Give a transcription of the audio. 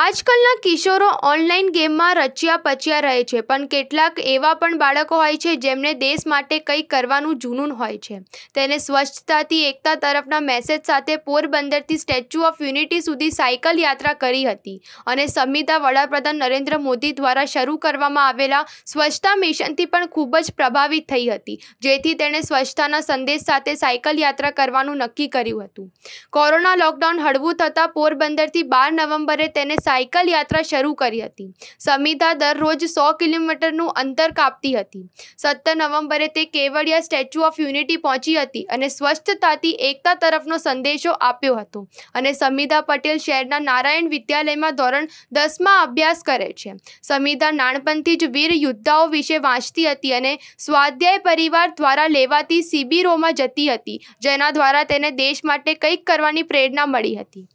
આજકાલના કિશોરો ઓનલાઈન ગેમમાં રચ્યા પચ્યા રહે છે પણ કેટલાક એવા પણ બાળકો હોય છે જેમને દેશ માટે કંઈક કરવાનું જૂનૂન હોય છે તેને સ્વચ્છતાથી એકતા તરફના મેસેજ સાથે પોરબંદરથી સ્ટેચ્યુ ઓફ યુનિટી સુધી સાયકલ યાત્રા કરી હતી અને સમિતા વડાપ્રધાન નરેન્દ્ર મોદી દ્વારા શરૂ કરવામાં આવેલા સ્વચ્છતા મિશનથી પણ ખૂબ જ પ્રભાવિત થઈ હતી જેથી તેણે સ્વચ્છતાના સંદેશ સાથે સાયકલ યાત્રા કરવાનું નક્કી કર્યું હતું કોરોના લોકડાઉન હળવું થતાં પોરબંદરથી બાર નવેમ્બરે તેને સાયકલ યાત્રા શરૂ કરી હતી સમિતા દરરોજ સો કિલોમીટરનું અંતર કાપતી હતી સત્તર નવેમ્બરે તે કેવડિયા સ્ટેચ્યુ ઓફ યુનિટી પહોંચી હતી અને સ્વચ્છતાથી એકતા તરફનો સંદેશો આપ્યો હતો અને સમિતા પટેલ શહેરના નારાયણ વિદ્યાલયમાં ધોરણ દસમાં અભ્યાસ કરે છે સમિતા નાનપણથી જ વીર યોદ્ધાઓ વિશે વાંચતી હતી અને સ્વાધ્યાય પરિવાર દ્વારા લેવાતી શિબિરોમાં જતી હતી જેના દ્વારા તેને દેશ માટે કંઈક કરવાની પ્રેરણા મળી હતી